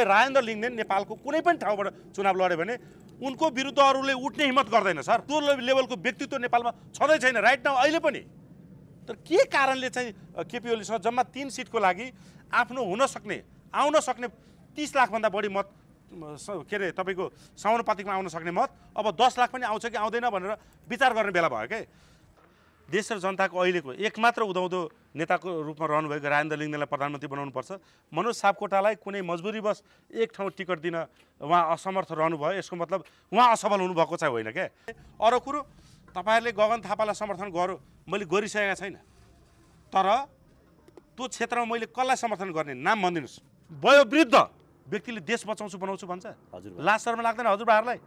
राजेन्द्र लिङ्गदेन नेपालको कुनै पनि ठाउँबाट चुनाव लड्यो भने उनको विरुद्ध अरूले उठ्ने हिम्मत गर्दैन सर त्यो लेभलको व्यक्तित्व नेपालमा छँदै छैन राइट नाउ अहिले पनि तर के कारणले चाहिँ केपी ओलीसँग जम्मा तिन सिटको लागि आफ्नो हुन सक्ने आउन सक्ने तिस लाखभन्दा बढी मत के अरे तपाईँको समानुपातिकमा आउन सक्ने मत अब दस लाख पनि आउँछ कि आउँदैन भनेर विचार गर्ने बेला भयो क्या देश र जनताको अहिलेको एकमात्र उदाउँदो नेताको रूपमा रहनुभएको राजेन्द्र लिङ्गदेनलाई प्रधानमन्त्री बनाउनुपर्छ मनोज सापकोटालाई कुनै मजबुरीवश एक ठाउँ टिकट दिन उहाँ असमर्थ रहनुभयो यसको मतलब उहाँ असफल हुनुभएको चाहिँ होइन क्या अरू कुरो तपाईँहरूले गगन थापालाई समर्थन गरौँ मैले गरिसकेका छैन तर त्यो क्षेत्रमा मैले कसलाई समर्थन गर्ने नाम भनिदिनुहोस् वयोवृद्ध व्यक्तिले देश बचाउँछु बनाउँछु भन्छ हजुर लास्ट शर्म लाग्दैन हजुरबाहरूलाई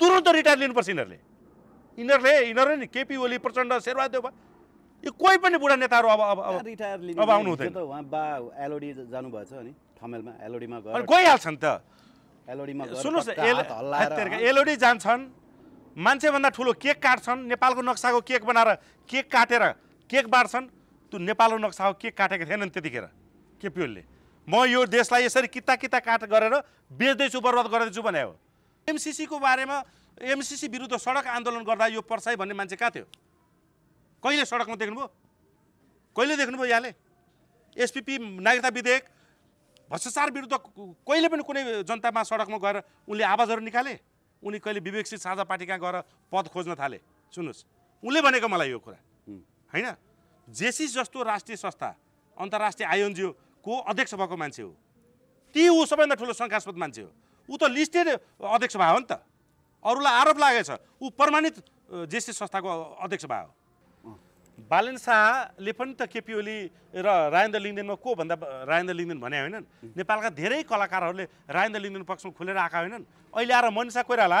तुरन्त रिटायर लिनुपर्छ यिनीहरूले यिनीहरूले यिनीहरू नि केपी ओली प्रचण्ड शेरबहादेव यो कोही पनि बुढा नेताहरू अब अब अब अब आउनु हुँदैन एलओडी अनि गइहाल्छन् त एलओडीमा सुन्नुहोस् एलओडी जान्छन् मान्छेभन्दा ठुलो केक काट्छन् नेपालको नक्साको केक बनाएर केक काटेर केक बाँड्छन् त्यो नेपालको नक्साको केक काटेको थिएन नि त्यतिखेर केपिओलले म यो देशलाई यसरी किता किता काट गरेर बेच्दैछु बर्बाद गर्दैछु भने हो एमसिसीको बारेमा एमसिसी विरुद्ध सडक आन्दोलन गर्दा यो पर्साई भन्ने मान्छे कहाँ थियो कहिले सडकमा देख्नुभयो कहिले देख्नुभयो यहाँले एसपिपी नागरिकता विधेयक भ्रष्टाचार विरुद्ध कहिले पनि कुनै जनतामा सडकमा गएर उनले आवाजहरू निकाले उनी कहिले विवेकशील साझा पार्टी कहाँ गएर पद खोज्न थाले सुन्नुहोस् उनले भनेको मलाई यो कुरा होइन जेसिस जस्तो राष्ट्रिय संस्था अन्तर्राष्ट्रिय को अध्यक्ष भएको मान्छे हो ती ऊ सबैभन्दा ठुलो शङ्कास्पद मान्छे हो ऊ त लिस्टेड अध्यक्ष भयो नि त अरूलाई आरोप लागेछ ऊ प्रमाणित जेसी संस्थाको अध्यक्ष भयो बालन शाहले पनि त केपी ओली र राजेन्द्र लिङ्गदेनमा को भन्दा राजेन्द्र लिङ्गदेन भने होइनन् नेपालका धेरै कलाकारहरूले राजेन्द्र लिङ्गदेन पक्षमा खुलेर आएका होइनन् अहिले आएर मनिषा कोइराला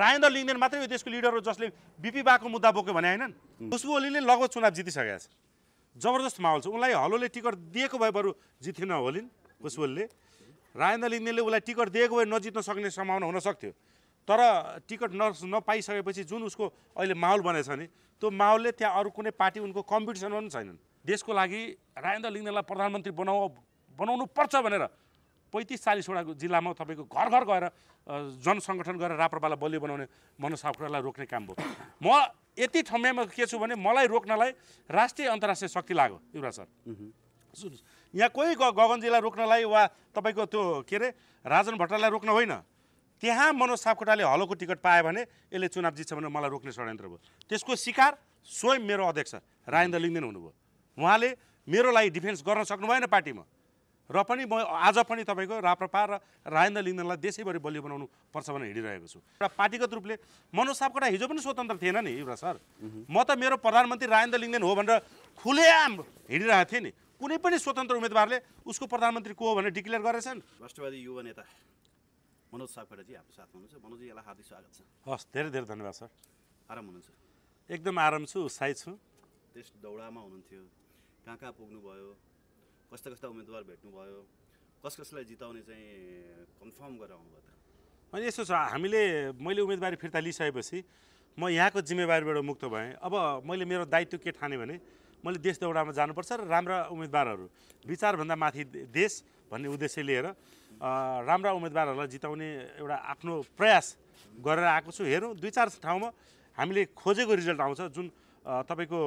राजेन्द्र लिङ्गदेन मात्रै यो देशको लिडर हो जसले बिपी बाको मुद्दा बोक्यो भने होइनन् खुसबु ओलीले लगभग चुनाव जितिसकेको छ जबरजस्त माहौल छ उनलाई हलोले टिकट दिएको भए बरु जितेन होलिन् खुसबु ओलीले राजेन्द्र लिङ्गदेनले उसलाई टिकट दिएको भए नजित्न सक्ने सम्भावना हुन सक्थ्यो तर टिकट न नपाइसकेपछि जुन उसको अहिले माहौल बनेछ नि त्यो माहौलले त्यहाँ अरू कुनै पार्टी उनको कम्पिटिसनमा पनि छैनन् देशको लागि राजेन्द्र लिङ्गदेनलाई प्रधानमन्त्री बनाउ बनाउनु पर्छ भनेर पैँतिस चालिसवटा जिल्लामा तपाईँको घर घर गएर जनसङ्गठन गरेर राप्रपालाई बलियो बनाउने मनोज सापकोटालाई रोक्ने काम भयो म यति ठम्यामा के छु भने मलाई रोक्नलाई राष्ट्रिय अन्तर्राष्ट्रिय शक्ति लाग्यो युवराज सर सुन्नुहोस् यहाँ कोही गगनजीलाई रोक्नलाई वा तपाईँको त्यो के अरे राजन भट्टरालाई रोक्न होइन त्यहाँ मनोज सापकोटाले हलोको टिकट पायो भने यसले चुनाव जित्छ भनेर मलाई रोक्ने षड्यन्त्र भयो त्यसको शिकार स्वयं मेरो अध्यक्ष राजेन्द्र लिङ्गदेन हुनुभयो उहाँले मेरो लागि डिफेन्स गर्न सक्नु भएन पार्टीमा र पनि म आज पनि तपाईँको राप्रपा र राजेन्द्र लिङ्गदेनलाई देशैभरि बलियो बनाउनु पर्छ भनेर हिँडिरहेको छु र पार्टीगत रूपले मनोज सापकोटा हिजो पनि स्वतन्त्र थिएन नि सर म त मेरो प्रधानमन्त्री राजेन्द्र लिङ्गदेन हो भनेर खुलेआम हिँडिरहेको थिएँ नि कुनै पनि स्वतन्त्र उम्मेदवारले उसको प्रधानमन्त्री को हो भनेर डिक्लेयर गरेछन् राष्ट्रवादी युवा नेता मनोज सापकोटाजी हाम्रो साथमा हुनुहुन्छ मनोजी यसलाई हार्दिक स्वागत छ हस् धेरै धेरै धन्यवाद सर आराम हुनुहुन्छ एकदम आराम छु उत्साहित छु टेस्ट दौडामा हुनुहुन्थ्यो कहाँ कहाँ पुग्नुभयो कस्ता कस्ता उम्मेदवार भेट्नुभयो कस कसलाई जिताउने चाहिँ कन्फर्म गरेर आउनुभयो त अनि यस्तो छ हामीले मैले उम्मेदवारी फिर्ता लिइसकेपछि म यहाँको जिम्मेवारीबाट मुक्त भएँ अब मैले मेरो दायित्व के ठाने भने मैले देश दौडामा जानुपर्छ र राम्रा उम्मेदवारहरू विचारभन्दा माथि देश भन्ने उद्देश्य लिएर राम्रा उम्मेदवारहरूलाई जिताउने एउटा आफ्नो प्रयास गरेर आएको छु हेरौँ दुई चार ठाउँमा हामीले खोजेको रिजल्ट आउँछ जुन तपाईँको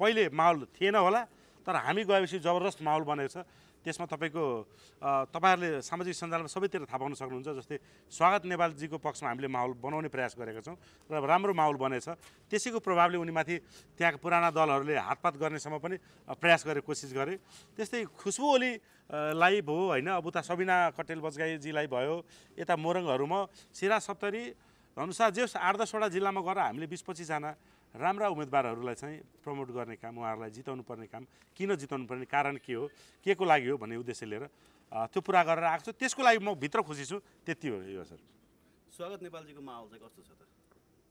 पहिले माहौल थिएन होला तर हामी गएपछि जबरजस्त माहौल बनेको छ त्यसमा तपाईँको तपाईँहरूले सामाजिक सञ्जालमा सबैतिर थाहा पाउन सक्नुहुन्छ जस्तै स्वागत नेपालजीको पक्षमा हामीले माहौल बनाउने प्रयास गरेका छौँ र राम्रो माहौल बनेछ त्यसैको प्रभावले उनीमाथि त्यहाँका पुराना दलहरूले हातपात गर्नेसम्म पनि प्रयास गरे कोसिस गरे त्यस्तै खुसबु ओलीलाई भयो होइन अब उता सबिना कटेल बजगाईजीलाई भयो यता मोरङहरूमा सिरा सप्तरी धनुषा जे आठ दसवटा जिल्लामा गएर हामीले बिस पच्चिसजना राम्रा उम्मेदवारहरूलाई चाहिँ प्रमोट गर्ने काम उहाँहरूलाई जिताउनु पर्ने काम किन जिताउनु पर्ने कारण के हो के को लागि हो भन्ने उद्देश्य लिएर त्यो पुरा गरेर आएको छु त्यसको लागि म भित्र खुसी छु त्यति हो यो सर स्वागत नेपालजीको माहौल चाहिँ कस्तो छ त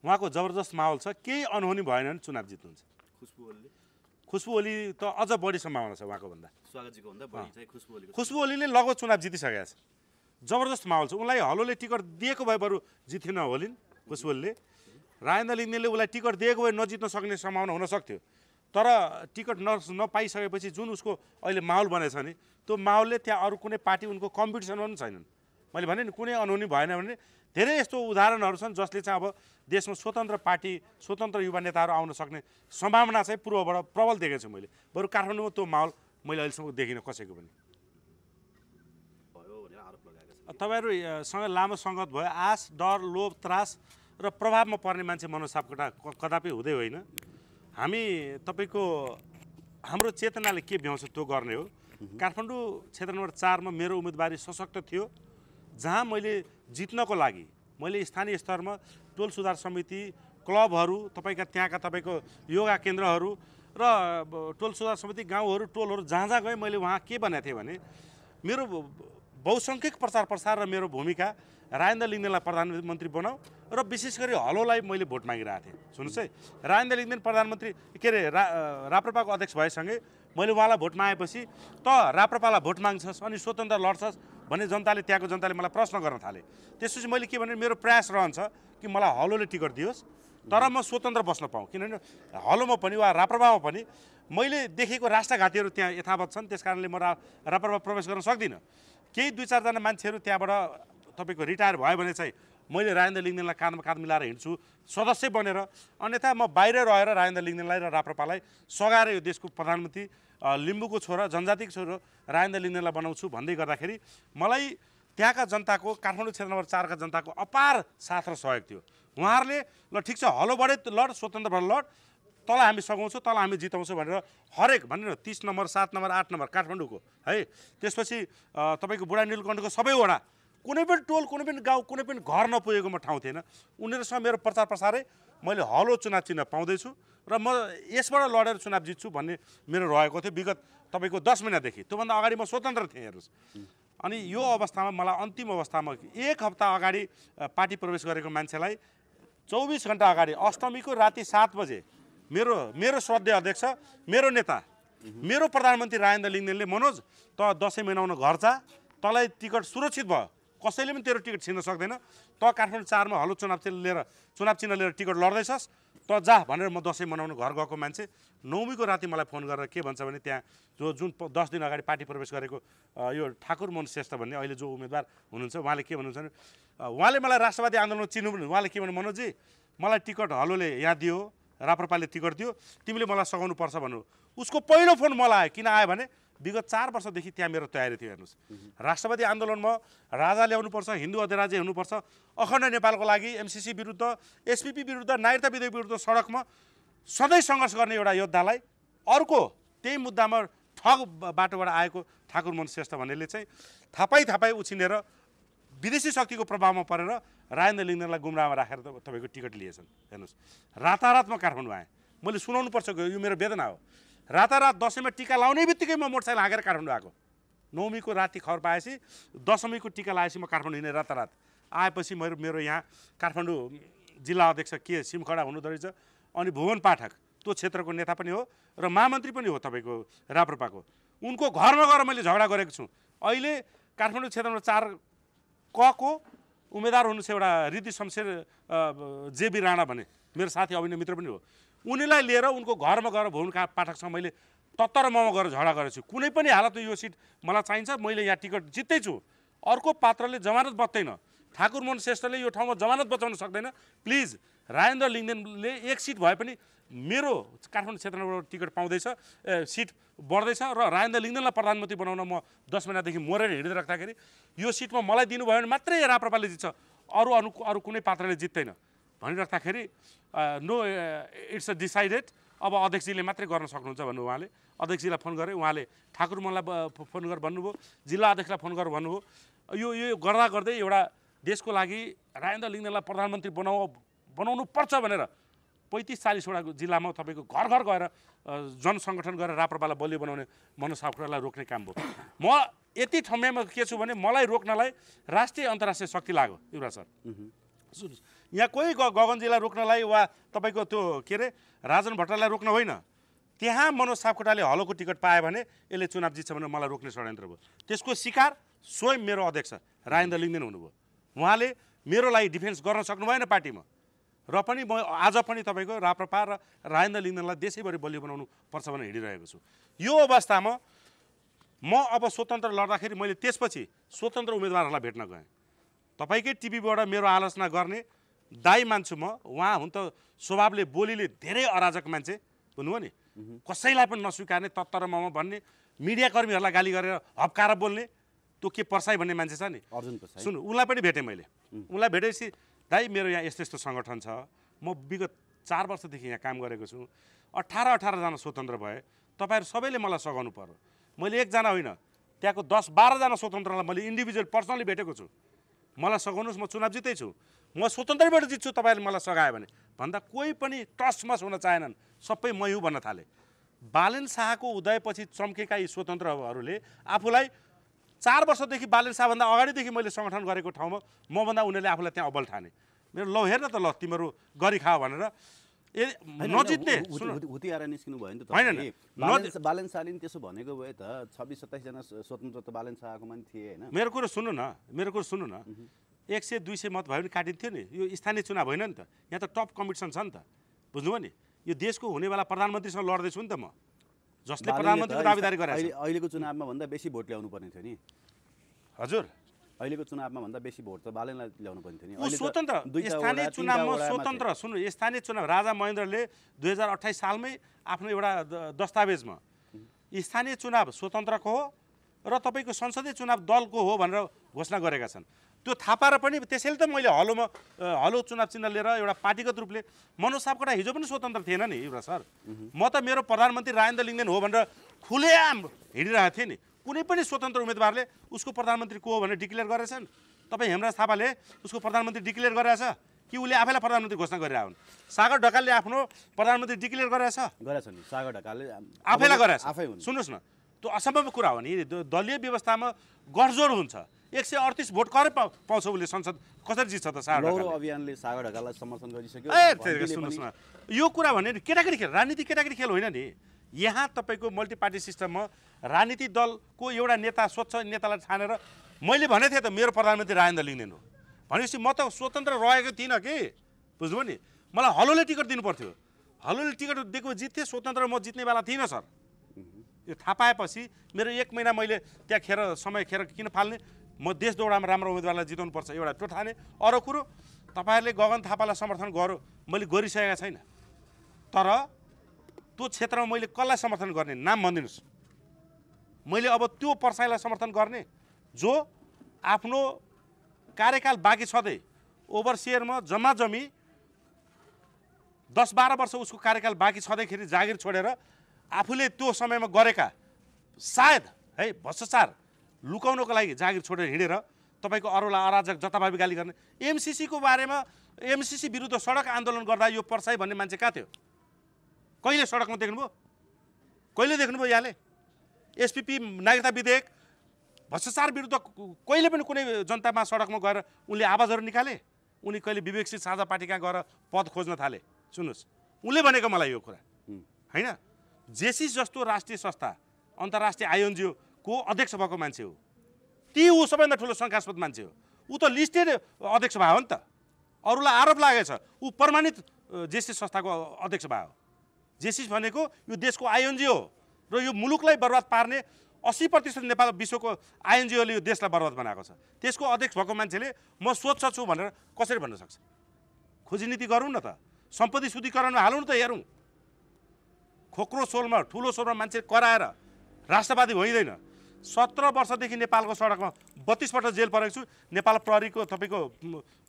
उहाँको जबरजस्त माहौल छ केही अनहोनी भएन भने चुनाव जित्नुहुन्छ खुसबु ओली खुसबु ओली त अझ बढी सम्भावना छ उहाँको भन्दा स्वागतजीको भन्दा खुसबु ओलीले लगभग चुनाव जितिसकेका छ जबरजस्त माहौल छ उनलाई हलोले टिकट दिएको भए बरु जितेन होलिन् खुसबु ओलीले राजेन्द्र लिङ्गेले उसलाई टिकट दिएको भए नजित्न सक्ने सम्भावना हुनसक्थ्यो तर टिकट न नपाइसकेपछि जुन उसको अहिले माहौल बनेछ नि त्यो माहौलले त्यहाँ अरू कुनै पार्टी उनको कम्पिटिसनमा पनि छैनन् मैले भने नि कुनै अनुहुनी भएन भने धेरै यस्तो उदाहरणहरू छन् जसले चाहिँ अब देशमा स्वतन्त्र पार्टी स्वतन्त्र युवा नेताहरू आउन सक्ने सम्भावना चाहिँ पूर्वबाट प्रबल देखेको छु मैले बरु काठमाडौँमा त्यो माहौल मैले अहिलेसम्म देखिनँ कसैको पनि तपाईँहरूसँग लामो सङ्गत भयो आश डर लोभ त्रास र प्रभावमा पर्ने मान्छे मनोसापकोटा कदापि हुँदै होइन हामी तपाईँको हाम्रो चेतनाले के भ्याउँछ त्यो गर्ने हो काठमाडौँ क्षेत्र नम्बर चारमा मेरो उम्मेदवारी सशक्त थियो जहाँ मैले जित्नको लागि मैले स्थानीय स्तरमा टोल सुधार समिति क्लबहरू तपाईँका त्यहाँका तपाईँको योगा केन्द्रहरू र टोल सुधार समिति गाउँहरू टोलहरू जहाँ जहाँ गएँ मैले उहाँ के भनेको थिएँ भने मेरो बहुसङ्ख्यक प्रचार प्रसार र मेरो भूमिका राजेन्द्र लिङ्गदेनलाई प्रधानमन्त्री बनाऊ र विशेष गरी हलोलाई मैले भोट मागिरहेको थिएँ सुन्नुहोस् है राजेन्द्र लिङ्गदेन प्रधानमन्त्री के अरे रा राप्रपाको अध्यक्ष भएसँगै मैले उहाँलाई भोट मागेपछि त राप्रपालाई भोट माग्छस् अनि स्वतन्त्र लड्छस् भन्ने जनताले त्यहाँको जनताले मलाई प्रश्न गर्न थालेँ त्यसपछि मैले के भने मेरो प्रयास रहन्छ कि मलाई हलोले टिकट दियोस् तर म स्वतन्त्र बस्न पाऊँ किनभने हलोमा पनि वा राप्रपामा पनि मैले देखेको राष्ट्रघातीहरू त्यहाँ यथावत छन् त्यस कारणले म रा राप्रपा प्रवेश गर्न सक्दिनँ केही दुई चारजना मान्छेहरू त्यहाँबाट तपाईँको रिटायर भयो भने चाहिँ मैले राजेन्द्र लिङ्गदेनलाई काँधमा काँध मिलाएर हिँड्छु सदस्य बनेर अन्यथा म बाहिर रहेर राजेन्द्र लिङ्गदेनलाई र राप्रपालाई सघाएर यो देशको प्रधानमन्त्री लिम्बूको छोरा जनजातिको छोरो राजेन्द्र लिङ्गदेनलाई बनाउँछु भन्दै गर्दाखेरि मलाई त्यहाँका जनताको काठमाडौँ क्षेत्र नम्बर चारका जनताको अपार साथ र सहयोग थियो उहाँहरूले ल ठिक छ हलो बढे लड स्वतन्त्र भएर लड तल हामी सघाउँछौँ तल हामी जिताउँछौँ भनेर हरेक भनेर तिस नम्बर सात नम्बर आठ नम्बर काठमाडौँको है त्यसपछि तपाईँको बुढा नीलकण्ठको सबैवटा कुनै पनि टोल कुनै पनि गाउँ कुनै पनि घर नपुगेको म ठाउँ थिएन उनीहरूसँग मेरो प्रचार प्रसारै मैले हलो चुनाव चिन्ह पाउँदैछु र म यसबाट लडेर चुनाव जित्छु भन्ने मेरो रहेको थियो विगत तपाईँको दस महिनादेखि त्योभन्दा अगाडि म स्वतन्त्र थिएँ हेर्नुहोस् अनि यो अवस्थामा मलाई अन्तिम अवस्थामा एक हप्ता अगाडि पार्टी प्रवेश गरेको मान्छेलाई चौबिस घन्टा अगाडि अष्टमीको राति सात बजे मेरो मेरो श्रद्धेय अध्यक्ष मेरो नेता मेरो प्रधानमन्त्री राजेन्द्र लिङ्गेनले मनोज त दसैँ महिनाउन घर जा तँलाई टिकट सुरक्षित भयो कसैले पनि तेरो टिकट छिन्न सक्दैन त काठमाडौँ चारमा हलो चुनाव चिन्ह लिएर चुनाव चिन्ह लिएर टिकट लड्दैछस् त जा भनेर म दसैँ मनाउनु घर गएको मान्छे नौमीको राति मलाई फोन गरेर के भन्छ भने त्यहाँ जो जुन दस दिन अगाडि पार्टी प्रवेश गरेको यो ठाकुर मोहन श्रेष्ठ भन्ने अहिले जो उम्मेदवार हुनुहुन्छ उहाँले के भन्नुहुन्छ भने उहाँले मलाई राष्ट्रवादी आन्दोलन चिन्नु पनि उहाँले के भन्नु मनोजी मलाई टिकट हलोले यहाँ दियो राप्रपाले टिकट दियो तिमीले मलाई पर्छ भन्नु उसको पहिलो फोन मलाई आयो किन आयो भने विगत चार वर्षदेखि त्यहाँ मेरो तयारी थियो हेर्नुहोस् राष्ट्रवादी आन्दोलनमा राजा ल्याउनुपर्छ हिन्दू अधिराज्य हुनुपर्छ अखण्ड नेपालको लागि एमसिसी विरुद्ध एसपिपी विरुद्ध नागरिकता विधेयक विरुद्ध सडकमा सधैँ सङ्घर्ष गर्ने एउटा योद्धालाई अर्को त्यही मुद्दामा ठग बाटोबाट आएको ठाकुर मन श्रेष्ठ भन्नेले चाहिँ थापाई थापाई उछिनेर विदेशी शक्तिको प्रभावमा परेर राजेन्द्र लिङ्गनलाई गुमरामा राखेर तपाईँको टिकट लिएछन् हेर्नुहोस् रातारातमा काठमाडौँ आएँ मैले सुनाउनुपर्छ यो मेरो वेदना हो रातारात दसैँमा टिका लाउने बित्तिकै म मोटरसाइकल हाँकेर काठमाडौँ आएको नौमीको राति खबर पाएपछि दशमीको टिका लगाएपछि म काठमाडौँ हिँडेँ रातारात आएपछि मेरो मेरो यहाँ काठमाडौँ जिल्ला अध्यक्ष के सिमखडा हुनुहुँदो रहेछ अनि भुवन पाठक त्यो क्षेत्रको नेता पनि हो र महामन्त्री पनि हो तपाईँको राप्रपाको उनको घरमा गएर मैले झगडा गरेको छु अहिले काठमाडौँ क्षेत्रमा चार को उम्मेदवार हुनुहुन्छ एउटा रिद्धि शमशेर जेबी राणा भने मेरो साथी अभिनय मित्र पनि हो उनीलाई लिएर उनको घरमा गएर भुवन पाठकसँग मैले तत्तर ममा गएर झगडा गरेको छु कुनै पनि हालत यो सिट मलाई चाहिन्छ मैले यहाँ टिकट जित्दैछु अर्को पात्रले जमानत बच्दैन ठाकुर मोहन श्रेष्ठले यो ठाउँमा जमानत बचाउन सक्दैन प्लिज राजेन्द्र लिङ्गदेनले एक सिट भए पनि मेरो काठमाडौँ क्षेत्रबाट टिकट पाउँदैछ ए सिट बढ्दैछ र राजेन्द्र लिङ्गदेनलाई प्रधानमन्त्री बनाउन म दस महिनादेखि मरेर हिँडेर राख्दाखेरि यो सिटमा मलाई दिनुभयो भने मात्रै राप्रपाले जित्छ अरू अरू अरू कुनै पात्रले जित्दैन भनिराख्दाखेरि नो इट्स अ डिसाइडेड अब अध्यक्षजीले मात्रै गर्न सक्नुहुन्छ भन्नु उहाँले अध्यक्षजीलाई फोन गरेँ उहाँले ठाकुर मनलाई फोन गरेर भन्नुभयो जिल्ला अध्यक्षलाई फोन गरेर भन्नुभयो यो यो गर्दा गर्दै एउटा देशको लागि राजेन्द्र लिङ्गदेनलाई प्रधानमन्त्री बनाउ बनाउनु पर्छ भनेर पैँतिस चालिसवटा जिल्लामा तपाईँको घर घर गएर जनसङ्गठन गरेर राप्रपालाई बलियो बनाउने मनसावक्रलाई रोक्ने काम भयो म यति ठम्यामा के छु भने मलाई रोक्नलाई राष्ट्रिय अन्तर्राष्ट्रिय शक्ति लाग्यो युवराज सर सुन्नुहोस् यहाँ कोही गगनजीलाई रोक्नलाई वा तपाईँको त्यो के अरे राजन भट्टरालाई रोक्न होइन त्यहाँ मनोज सापकोटाले हलोको टिकट पायो भने यसले चुनाव जित्छ भनेर मलाई रोक्ने षड्यन्त्र भयो त्यसको शिकार स्वयं मेरो अध्यक्ष राजेन्द्र लिङ्गदेन हुनुभयो उहाँले मेरो लागि डिफेन्स गर्न सक्नु भएन पार्टीमा र पनि म आज पनि तपाईँको राप्रपा र राजेन्द्र लिङ्गदेनलाई देशैभरि बलियो बनाउनु पर्छ भनेर हिँडिरहेको छु यो अवस्थामा म अब स्वतन्त्र लड्दाखेरि मैले त्यसपछि स्वतन्त्र उम्मेदवारहरूलाई भेट्न गएँ तपाईँकै टिभीबाट मेरो आलोचना गर्ने दाई मान्छु म उहाँ हुन त स्वभावले बोलीले धेरै अराजक मान्छे हुनु नि कसैलाई पनि नस्वीकार्ने तत्तर म भन्ने मिडियाकर्मीहरूलाई गाली गरेर हप्काएर बोल्ने त्यो के पर्साई भन्ने मान्छे छ नि अर्जुन सुन सुन्नु उसलाई पनि भेटेँ मैले उसलाई भेटेपछि दाई मेरो यहाँ यस्तो यस्तो सङ्गठन छ म विगत चार वर्षदेखि यहाँ काम गरेको छु अठार अठारजना स्वतन्त्र भए तपाईँहरू सबैले मलाई सघाउनु पर्यो मैले एकजना होइन त्यहाँको दस बाह्रजना स्वतन्त्रलाई मैले इन्डिभिजुअल पर्सनली भेटेको छु मलाई सघाउनुहोस् म चुनाव छु म स्वतन्त्रबाट जित्छु तपाईँहरूले मलाई सघायो भने भन्दा कोही पनि टसमस हुन चाहेनन् सबै मै भन्न थाले बालेन शाहको उदयपछि चम्केका यी स्वतन्त्रहरूले आफूलाई चार वर्षदेखि बालन शाहभन्दा अगाडिदेखि मैले सङ्गठन गरेको ठाउँमा मभन्दा उनीहरूले आफूलाई त्यहाँ अब्बल ठाने मेरो ल हेर्न त ल तिमीहरू गरी खाओ भनेर नजित्ने हुतिआएर निस्किनु भयो नि त होइन बालन शाहले त्यसो भनेको भए त छब्बिस सत्ताइसजना स्वतन्त्र त बालन शाहको मान्छे थिए होइन मेरो कुरो सुन्नु न मेरो कुरो सुन्नु न एक सय दुई सय मत भयो भने काटिन्थ्यो नि यो स्थानीय चुनाव होइन नि त यहाँ त टप कम्पिटिसन छ नि त बुझ्नुभयो नि यो देशको हुनेवाला प्रधानमन्त्रीसँग लड्दैछु नि त म जसले प्रधानमन्त्रीको दावेदारी गरायो अहिलेको चुनावमा भन्दा बेसी भोट ल्याउनु पर्ने थियो नि हजुर अहिलेको चुनावमा भन्दा बेसी भोट त बालनलाई ल्याउनु पर्ने थियो स्वतन्त्र स्थानीय चुनावमा स्वतन्त्र सुन्नु स्थानीय चुनाव राजा महेन्द्रले दुई हजार अठाइस सालमै आफ्नो एउटा दस्तावेजमा स्थानीय चुनाव स्वतन्त्रको हो र तपाईँको संसदीय चुनाव दलको हो भनेर घोषणा गरेका छन् त्यो थाहा पाएर पनि त्यसैले त मैले हलोमा हलो चुनाव चिन्ह लिएर एउटा पार्टीगत रूपले मनोज सापकोटा हिजो पनि स्वतन्त्र थिएन नि युवराज सर म त मेरो प्रधानमन्त्री राजेन्द्र लिङ्गेन हो भनेर खुलेआम हिँडिरहेको थिएँ नि कुनै पनि स्वतन्त्र उम्मेदवारले उसको प्रधानमन्त्री को हो भनेर डिक्लेयर गरेछन् तपाईँ हेमराज थापाले उसको प्रधानमन्त्री डिक्लेयर गरेछ कि उसले आफैलाई प्रधानमन्त्री घोषणा गरेर हुन् सागर ढकालले आफ्नो प्रधानमन्त्री डिक्लेयर गरेछ गरेछ नि सागर ढकालले आफैलाई गरेछ आफै सुन्नुहोस् न त्यो असम्भव कुरा हो नि दलीय व्यवस्थामा गठजोड हुन्छ एक सय अडतिस भोट करै पाउँछ उसले संसद कसरी जित्छ त सागर अभियानले सागर ढकाललाई समर्थन गरिसक्यो ए सुन्नुहोस् न यो कुरा भने केटाकेटी खेल राजनीति केटाकेटी खेल होइन नि यहाँ तपाईँको मल्टिपार्टी सिस्टममा राजनीतिक दलको एउटा नेता स्वच्छ नेतालाई छानेर मैले भनेको थिएँ त मेरो प्रधानमन्त्री राजेन्द्र लिङ्गेन हो भनेपछि म त स्वतन्त्र रहेको थिइनँ कि बुझ्नु नि मलाई हलोले टिकट दिनुपर्थ्यो पर्थ्यो हलोले टिकट दिएको जित्थेँ स्वतन्त्र म जित्ने बेला थिइनँ सर यो थाहा पाएपछि मेरो एक महिना मैले त्यहाँ खेर समय खेर किन फाल्ने म देश दौडामा राम्रो उम्मेदवारलाई जिताउनु पर्छ एउटा त्यो ठाने अरू कुरो तपाईँहरूले गगन थापालाई समर्थन गऱ्यो मैले गरिसकेका छैन तर त्यो क्षेत्रमा मैले कसलाई समर्थन गर्ने नाम भनिदिनुहोस् मैले अब त्यो पर्साईलाई समर्थन गर्ने जो आफ्नो कार्यकाल बाँकी छँदै ओभरसियरमा जम्मा जम्मी दस बाह्र वर्ष उसको कार्यकाल बाँकी छँदैखेरि जागिर छोडेर आफूले त्यो समयमा गरेका सायद है भ्रष्टाचार लुकाउनको लागि जागिर छोडेर हिँडेर तपाईँको अरूलाई अराजक जथाभावी गाली गर्ने एमसिसीको बारेमा एमसिसी विरुद्ध सडक आन्दोलन गर्दा यो पर्साई भन्ने मान्छे कहाँ थियो कहिले सडकमा देख्नुभयो कहिले देख्नुभयो यहाँले एसपिपी नागरिकता विधेयक भ्रष्टाचार विरुद्ध कहिले पनि कुनै जनतामा सडकमा गएर उनले आवाजहरू निकाले उनी कहिले विवेकशील साझा पार्टी कहाँ गएर पद खोज्न थाले सुन्नुहोस् उनले भनेको मलाई यो कुरा होइन जेसी जस्तो राष्ट्रिय संस्था अन्तर्राष्ट्रिय को अध्यक्ष भएको मान्छे हो ती ऊ सबैभन्दा ठुलो शङ्कास्पद मान्छे हो ऊ त लिस्टेड अध्यक्ष भयो नि त अरूलाई आरोप लागेछ ऊ प्रमाणित जेसी संस्थाको अध्यक्ष भयो जेसिस भनेको यो देशको आइएनजिओ हो र यो मुलुकलाई बर्बाद पार्ने अस्सी प्रतिशत नेपाल विश्वको आइएनजिओले यो देशलाई बर्बाद बनाएको छ त्यसको अध्यक्ष भएको मान्छेले म स्वच्छ छु भनेर कसरी भन्न सक्छ खोजी नीति गरौँ न त सम्पत्ति शुद्धिकरणमा हालौँ न त हेरौँ खोक्रो सोलमा ठुलो सोलमा मान्छे कराएर राष्ट्रवादी होइँदैन सत्र वर्षदेखि नेपालको सडकमा बत्तिसपल्ट जेल परेको छु नेपाल प्रहरीको तपाईँको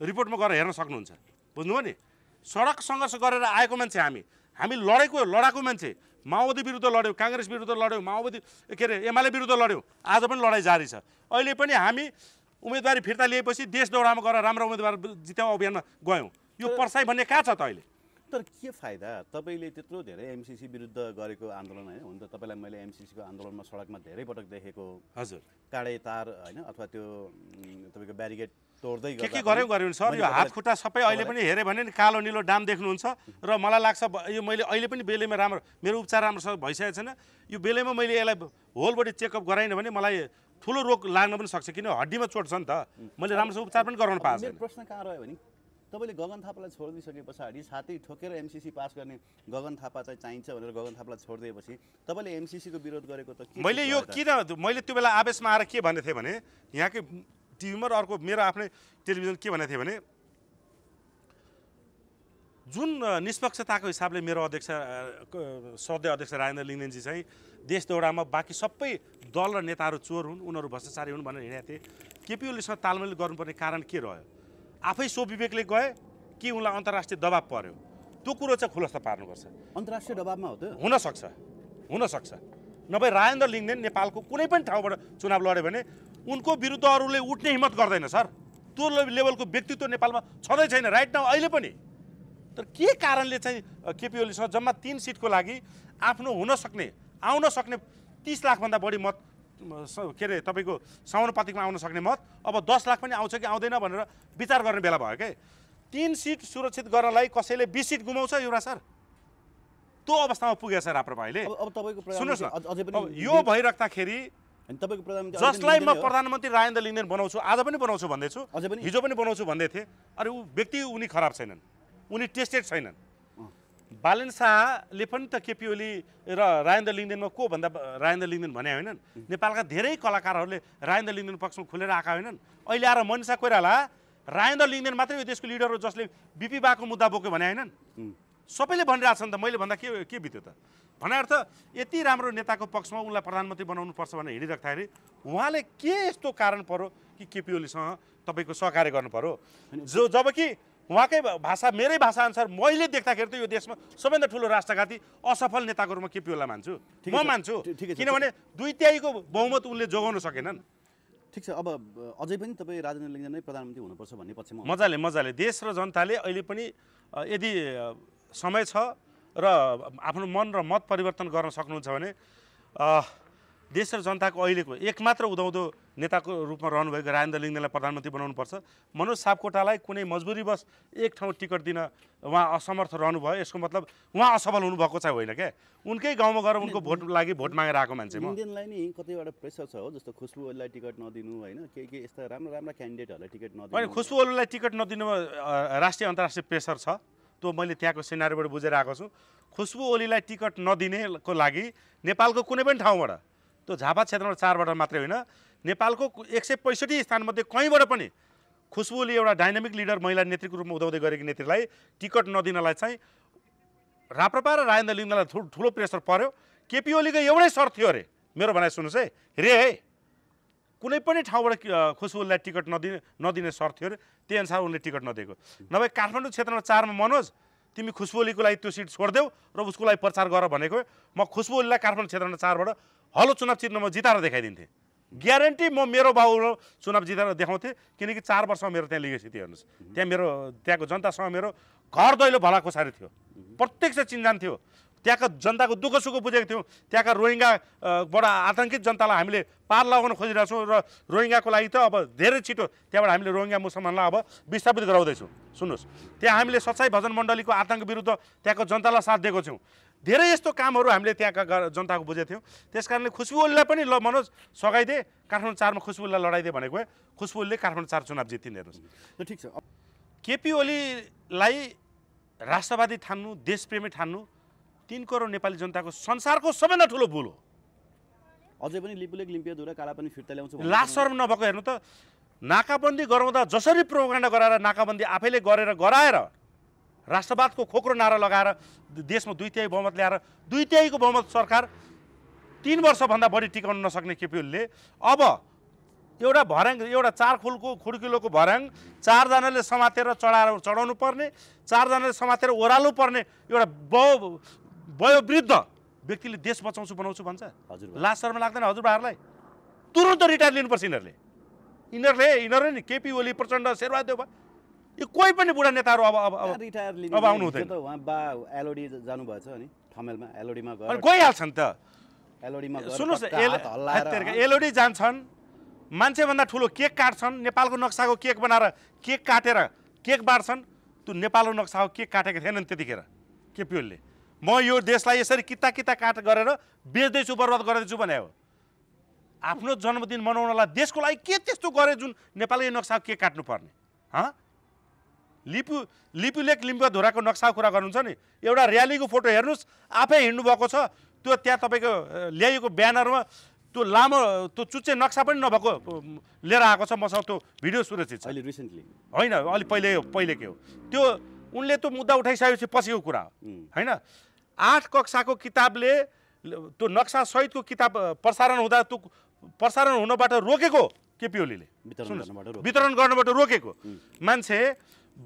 रिपोर्टमा गएर हेर्न सक्नुहुन्छ बुझ्नुभयो नि सडक सङ्घर्ष गरेर आएको मान्छे हामी हामी लडेको लडाएको मान्छे माओवादी विरुद्ध लड्यौँ काङ्ग्रेस विरुद्ध लड्यौँ माओवादी के अरे एमाले विरुद्ध लड्यौँ आज पनि लडाइँ जारी छ अहिले पनि हामी उम्मेदवारी फिर्ता लिएपछि देश दौडामा गएर राम्रो उम्मेदवार जिताउ अभियानमा गयौँ यो पर्साइ भन्ने कहाँ छ त अहिले तर के फाइदा तपाईँले त्यत्रो धेरै एमसिसी विरुद्ध गरेको आन्दोलन होइन हुन त तपाईँलाई मैले एमसिसीको आन्दोलनमा सडकमा धेरै पटक देखेको हजुर टाढे तार होइन अथवा त्यो तपाईँको ब्यारिगेड के के गऱ्यौँ गऱ्यौँ सर यो हात खुट्टा सबै अहिले पनि हेऱ्यो भने नि कालो निलो डाम देख्नुहुन्छ र मलाई लाग्छ यो मैले अहिले पनि बेलैमा राम्रो मेरो उपचार राम्रोसँग भइसकेको छैन यो बेलैमा मैले यसलाई होल बडी चेकअप गराइनँ भने मलाई ठुलो रोग लाग्न पनि सक्छ किन हड्डीमा चोट छ नि त मैले राम्रोसँग उपचार पनि गराउनु पाएको छैन प्रश्न कहाँ रह्यो भने तपाईँले गगन थापालाई छोडिदिइसके पछाडि छाती ठोकेर एमसिसी पास गर्ने गगन थापा चाहिँ चाहिन्छ भनेर गगन थापालाई छोडिदिएपछि तपाईँले एमसिसीको विरोध गरेको त मैले यो किन मैले त्यो बेला आवेशमा आएर के भनेको थिएँ भने यहाँकै टिभीमा र अर्को मेरो आफ्नै टेलिभिजन के भनेको थिएँ भने जुन निष्पक्षताको हिसाबले मेरो अध्यक्ष सद्य अध्यक्ष राजेन्द्र लिङ्गेनजी चाहिँ देश दौडामा बाँकी सबै दल र नेताहरू चोर हुन् उनीहरू भ्रष्टाचारी हुन् भनेर हिँडेका थिए केपी ओलीसँग तालमेल गर्नुपर्ने कारण के रह्यो आफै सो विवेकले गए कि उनलाई अन्तर्राष्ट्रिय दबाब पर्यो त्यो कुरो चाहिँ खुलस्त पार्नुपर्छ अन्तर्राष्ट्रिय दबाबमा हो त हुनसक्छ हुनसक्छ नभए राजेन्द्र लिङ्गदेन नेपालको कुनै पनि ठाउँबाट चुनाव लड्यो भने उनको विरुद्ध अरूले उठ्ने हिम्मत गर्दैन सर त्यो लेभलको व्यक्तित्व नेपालमा छँदै छैन राइट नाउ अहिले पनि तर के कारणले चाहिँ केपी ओलीसँग जम्मा तिन सिटको लागि आफ्नो हुन सक्ने आउन सक्ने तिस लाखभन्दा बढी मत के अरे तपाईँको समानुपातिकमा आउन सक्ने मत अब दस लाख पनि आउँछ कि आउँदैन भनेर विचार गर्ने बेला भयो क्या तिन सिट सुरक्षित गर्नलाई कसैले बिस सिट गुमाउँछ युवराज सर त्यो अवस्थामा पुगेछ राप्रपाले अब तपाईँको सुन्नुहोस् न यो भइराख्दाखेरि जसलाई म प्रधानमन्त्री राजेन्द्र लिङ्गेन बनाउँछु आज पनि बनाउँछु भन्दैछु अझै पनि हिजो पनि बनाउँछु भन्दै थिएँ अरे ऊ व्यक्ति उनी खराब छैनन् उनी टेस्टेड छैनन् बालन शाहले पनि त केपी ओली र राजेन्द्र लिङ्गदेनमा को भन्दा राजेन्द्र लिङ्गेन भने होइनन् नेपालका धेरै कलाकारहरूले राजेन्द्र लिङ्गेन पक्षमा खुलेर आएका होइनन् अहिले आएर मनिषा कोइराला राजेन्द्र लिङ्गेन मात्रै यो देशको लिडर हो जसले बिपी बाको मुद्दा बोक्यो भने होइनन् सबैले भनिरहेको छ नि त मैले भन्दा के के बित्यो त अर्थ यति राम्रो नेताको पक्षमा उनलाई प्रधानमन्त्री बनाउनु बनाउनुपर्छ भनेर हिँडिराख्दाखेरि उहाँले के यस्तो कारण पऱ्यो कि केपी ओलीसँग तपाईँको सहकार्य गर्नु पऱ्यो जो जबकि उहाँकै भाषा मेरै अनुसार मैले देख्दाखेरि त यो देशमा सबैभन्दा ठुलो राष्ट्रघाती असफल नेताको रूपमा केपिओलाई मान्छु म मान्छु किनभने दुई तिहाईको बहुमत उनले जोगाउन सकेनन् ठिक छ अब अझै पनि तपाईँ राजेन्द्र लिङ्गदेन नै प्रधानमन्त्री हुनुपर्छ भन्ने पछि मजाले मजाले देश र जनताले अहिले पनि यदि समय छ र आफ्नो मन र मत परिवर्तन गर्न सक्नुहुन्छ भने देश र जनताको अहिलेको एकमात्र उदाउँदो नेताको रूपमा रहनुभएको राजेन्द्र लिङ्गेलाई प्रधानमन्त्री बनाउनुपर्छ मनोज सापकोटालाई कुनै मजबुरीवश एक ठाउँ टिकट दिन उहाँ असमर्थ रहनुभयो यसको मतलब उहाँ असफल हुनुभएको चाहिँ होइन क्या उनकै गाउँमा गएर उनको भोट लागि भोट मागेर आएको मान्छे लिङ्गदेनलाई नि कतिवटा प्रेसर छ हो जस्तो खुसबु ओलीलाई टिकट नदिनु होइन केही केही यस्ता राम्रो राम्रा क्यान्डिडेटहरूलाई टिकट नदिनु होइन खुसबु ओलीलाई टिकट नदिनु राष्ट्रिय अन्तर्राष्ट्रिय प्रेसर छ त्यो मैले त्यहाँको सेनारीबाट बुझेर आएको छु खुसबु ओलीलाई टिकट नदिनेको लागि नेपालको कुनै पनि ठाउँबाट त्यो झापा क्षेत्रमा चारबाट मात्रै होइन नेपालको एक सय पैँसठी स्थानमध्ये कहीँबाट पनि खुसबु ओली एउटा डाइनामिक लिडर महिला नेत्रीको रूपमा उदाउँदै गरेको नेत्रीलाई टिकट नदिनलाई चाहिँ राप्रपा र राजेन्द्र लिङ्गलाई ठुलो प्रेसर पर्यो केपी ओलीको एउटै सर थियो अरे मेरो भनाइ सुन्नुहोस् है रे है कुनै पनि ठाउँबाट खुसबुललाई टिकट नदिने नदिने शर्त थियो अरे त्यही अनुसार उनले टिकट नदिएको नभए काठमाडौँ क्षेत्रमा चारमा मनोज तिमी खुसबुलीको लागि त्यो सिट छोडिदेऊ र उसको लागि प्रचार गर भनेको म खुसबुलीलाई काठमाडौँ क्षेत्रमा चारबाट हलो चुनाव चिन्ह म जिताएर देखाइदिन्थेँ ग्यारेन्टी म मेरो बाबु चुनाव जिताएर देखाउँथेँ किनकि चार वर्षमा मेरो त्यहाँ लिगेसी थियो हेर्नुहोस् त्यहाँ मेरो त्यहाँको जनतासँग मेरो घर दैलो भला खोसारी थियो प्रत्यक्ष चिन्जान थियो त्यहाँका जनताको दुःख सुख बुझेको थियौँ त्यहाँका रोहिङ्गाबाट आतङ्कित जनतालाई हामीले पार लगाउन खोजिरहेछौँ र रोहिङ्गाको लागि त अब धेरै छिटो त्यहाँबाट हामीले रोहिङ्गा मुसलमानलाई अब विस्थापित गराउँदैछौँ सुन्नुहोस् त्यहाँ हामीले सच्चाइ भजन मण्डलीको आतङ्क विरुद्ध त्यहाँको जनतालाई साथ दिएको छौँ धेरै यस्तो कामहरू हामीले त्यहाँका जनताको बुझेको थियौँ त्यस कारणले खुसबुललाई पनि ल मनोज सघाइदिए काठमाडौँ चारमा खुसबुललाई लडाइदिए भनेको खुसबुलले काठमाडौँ चार चुनाव जितिन् हेर्नुहोस् ठिक छ केपी ओलीलाई राष्ट्रवादी ठान्नु देशप्रेमी ठान्नु तिन करोड नेपाली जनताको संसारको सबैभन्दा ठुलो भुल हो अझै पनि लिपुलेक लिम्पियाधुरा काला पनि फिर्ता ल्याउँछ लास्ट शर्म नभएको हेर्नु त नाकाबन्दी गराउँदा जसरी प्रोगाण्ड गराएर नाकाबन्दी आफैले गरेर गराएर राष्ट्रवादको खोक्रो नारा लगाएर देशमा दुई तिहाई बहुमत ल्याएर दुई तिहाईको बहुमत सरकार तिन वर्षभन्दा बढी टिकाउन नसक्ने केपिओलले अब एउटा भर्याङ एउटा चार फुलको खुड्किलोको भर्याङ चारजनाले समातेर चढाएर चढाउनु पर्ने चारजनाले समातेर ओह्राल्नु पर्ने एउटा बहु वयोवृद्ध व्यक्तिले देश बचाउँछु बनाउँछु भन्छ हजुर लास्ट सरमा लाग्दैन हजुरबाहरूलाई तुरन्त रिटायर लिनुपर्छ यिनीहरूले यिनीहरूले यिनीहरू नि केपी ओली प्रचण्ड शेरबहादुर देव यो कोही पनि बुढा नेताहरू अब अब रिटायर लिनु अब आउनु हुँदैन उहाँ बा एलओडी जानुभएछ अनि ठमेलमा एलओडीमा गएर गइहाल्छन् त एलओडीमा सुन्नुहोस् न एलओडी जान्छन् मान्छेभन्दा ठुलो केक काट्छन् नेपालको नक्साको केक बनाएर केक काटेर केक बाँड्छन् त्यो नेपालको नक्साको केक काटेको थिएनन् त्यतिखेर केपिओलले म यो देशलाई यसरी किता किता काट गरेर बेच्दैछु बर्बाद गर्दैछु भने हो आफ्नो जन्मदिन मनाउनलाई देशको लागि के त्यस्तो गरे जुन नेपाली नक्सा के काट्नुपर्ने हँ लिपु लिपुलेक धुराको नक्सा कुरा गर्नुहुन्छ नि एउटा र्यालीको फोटो हेर्नुहोस् आफै हिँड्नुभएको छ त्यो त्यहाँ तपाईँको ल्याइएको ब्यानरमा त्यो लामो त्यो चुच्चे नक्सा पनि नभएको लिएर आएको छ मसँग त्यो भिडियो सुरक्षित छ अहिले रिसेन्टली होइन अलिक पहिले पहिलेकै हो त्यो उनले त्यो मुद्दा उठाइसकेपछि पछिको कुरा हो होइन आठ कक्षाको किताबले त्यो नक्सा सहितको किताब प्रसारण हुँदा त्यो प्रसारण हुनबाट रोकेको केपी ओलीले वितरण गर्नबाट रोकेको मान्छे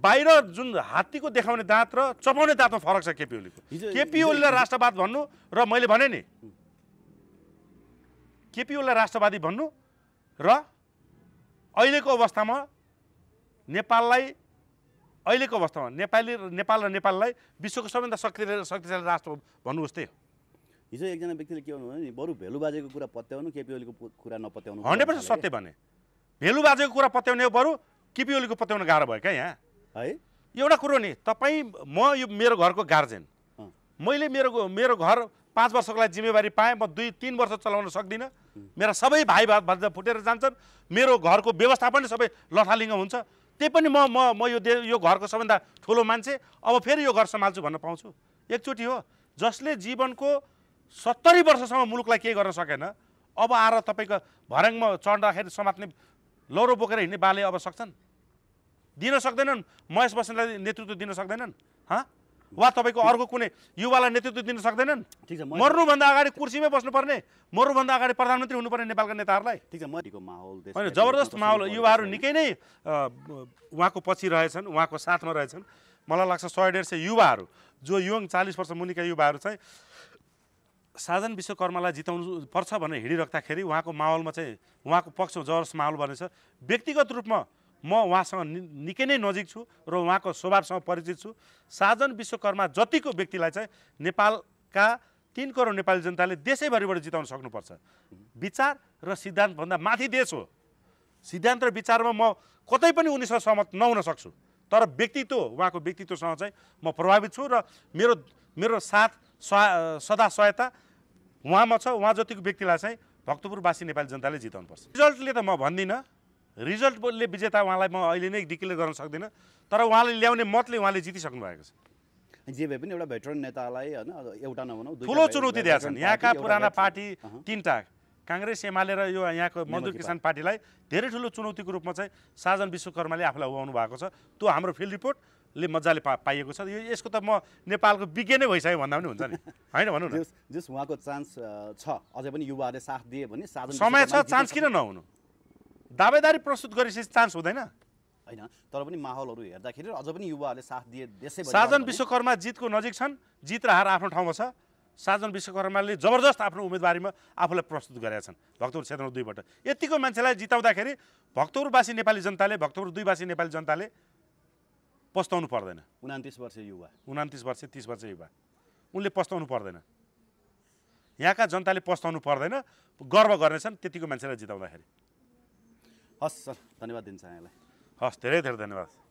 बाहिर जुन हात्तीको देखाउने दाँत र चपाउने दाँतमा फरक छ केपी ओलीको केपी ओलीलाई राष्ट्रवाद भन्नु र मैले भने नि केपी ओलीलाई राष्ट्रवादी भन्नु र अहिलेको अवस्थामा नेपाललाई अहिलेको अवस्थामा नेपाली नेपाल र नेपाललाई विश्वको सबैभन्दा शक्ति शक्तिशाली राष्ट्र भन्नुहोस् त्यही हो हिजो एकजना व्यक्तिले के भन्नुभयो भने बरु भेलुबाजेको कुरा पत्याउनु केपी ओलीको कुरा नपत्याउनु हन्ड्रेड पर्सेन्ट सत्य भने भेलु बाजेको कुरा पत्याउने हो बरु केपी ओलीको पत्याउनु गाह्रो भयो क्या यहाँ है एउटा कुरो नि तपाईँ म यो मेरो घरको गार्जेन मैले मेरो मेरो घर पाँच वर्षको लागि जिम्मेवारी पाएँ म दुई तिन वर्ष चलाउन सक्दिनँ मेरा सबै भाइ भाइ भाजा फुटेर जान्छन् मेरो घरको व्यवस्था पनि सबै लथालिङ्ग हुन्छ त्यही पनि म म म यो यो घरको सबभन्दा ठुलो मान्छे अब फेरि यो घर सम्हाल्छु भन्न पाउँछु एकचोटि हो जसले जीवनको सत्तरी वर्षसम्म मुलुकलाई केही गर्न सकेन अब आएर तपाईँको भर्याङमा चढ्दाखेरि समात्ने लौरो बोकेर हिँड्ने बाले अब सक्छन् दिन सक्दैनन् महेश बस्नेतलाई नेतृत्व दिन सक्दैनन् हँ वा तपाईँको अर्को कुनै युवालाई नेतृत्व दिन सक्दैनन् ठिक छ मर्नुभन्दा अगाडि कुर्सीमै बस्नुपर्ने मर्नुभन्दा अगाडि प्रधानमन्त्री हुनुपर्ने नेपालका नेताहरूलाई ठिक छ मरिको माहौल होइन जबरजस्त माहौल युवाहरू निकै नै उहाँको पछि रहेछन् उहाँको साथमा रहेछन् मलाई लाग्छ सय डेढ सय युवाहरू जो यङ चालिस वर्ष मुनिका युवाहरू चाहिँ साधन विश्वकर्मालाई जिताउनु पर्छ भनेर हिँडिराख्दाखेरि उहाँको माहौलमा चाहिँ उहाँको पक्षमा जबरजस्त माहौल बनेछ व्यक्तिगत रूपमा म उहाँसँग निकै नै नजिक छु र उहाँको स्वभावसँग परिचित छु साजन विश्वकर्मा जतिको व्यक्तिलाई चाहिँ नेपालका तिन करोड नेपाली जनताले देशैभरिबाट जिताउन सक्नुपर्छ विचार र सिद्धान्तभन्दा माथि देश हो सिद्धान्त र विचारमा म कतै पनि उनीसँग सहमत नहुन सक्छु तर व्यक्तित्व उहाँको व्यक्तित्वसँग चाहिँ म प्रभावित छु र मेरो मेरो साथ सदा सहायता उहाँमा छ उहाँ जतिको व्यक्तिलाई चाहिँ भक्तपुरवासी नेपाली जनताले जिताउनुपर्छ रिजल्टले त म भन्दिनँ रिजल्टले विजेता उहाँलाई म अहिले नै डिक्लेयर गर्न सक्दिनँ तर उहाँले ल्याउने मतले उहाँले जितिसक्नु भएको छ जे भए पनि एउटा भेटरन नेतालाई होइन एउटा नभनौँ ठुलो चुनौती दिएका छन् यहाँका पुराना पार्टी तिनवटा काङ्ग्रेस एमाले र यो यहाँको मजदुर किसान पार्टीलाई धेरै ठुलो चुनौतीको रूपमा चाहिँ साजन विश्वकर्माले आफूलाई उभाउनु भएको छ त्यो हाम्रो फिल्ड रिपोर्टले मजाले पा पाइएको छ यो यसको त म नेपालको विज्ञ नै भइसक्यो भन्दा पनि हुन्छ नि होइन भन्नु न जस उहाँको चान्स छ अझै पनि युवाहरूले साथ दिए भने समय छ चान्स किन नहुनु दावेदारी प्रस्तुत गरेपछि चान्स हुँदैन होइन तर पनि माहौलहरू हेर्दाखेरि अझ पनि युवाहरूले साथ दिए देशै साजन विश्वकर्मा जितको नजिक छन् जित र हार आफ्नो ठाउँमा छ साजन विश्वकर्माले जबरजस्त आफ्नो उम्मेदवारीमा आफूलाई प्रस्तुत गरेका छन् भक्तपुर क्षेत्रमा दुईबाट यतिको मान्छेलाई जिताउँदाखेरि भक्तपुरवासी नेपाली जनताले भक्तपुर दुईवासी नेपाली जनताले पस्ताउनु पर्दैन उनातिस वर्ष युवा उनातिस वर्ष तिस वर्ष युवा उनले पस्ताउनु पर्दैन यहाँका जनताले पस्ताउनु पर्दैन गर्व गर्नेछन् त्यतिको मान्छेलाई जिताउँदाखेरि हस् सर धन्यवाद दिन्छ यहाँलाई हस् धेरै धेरै धन्यवाद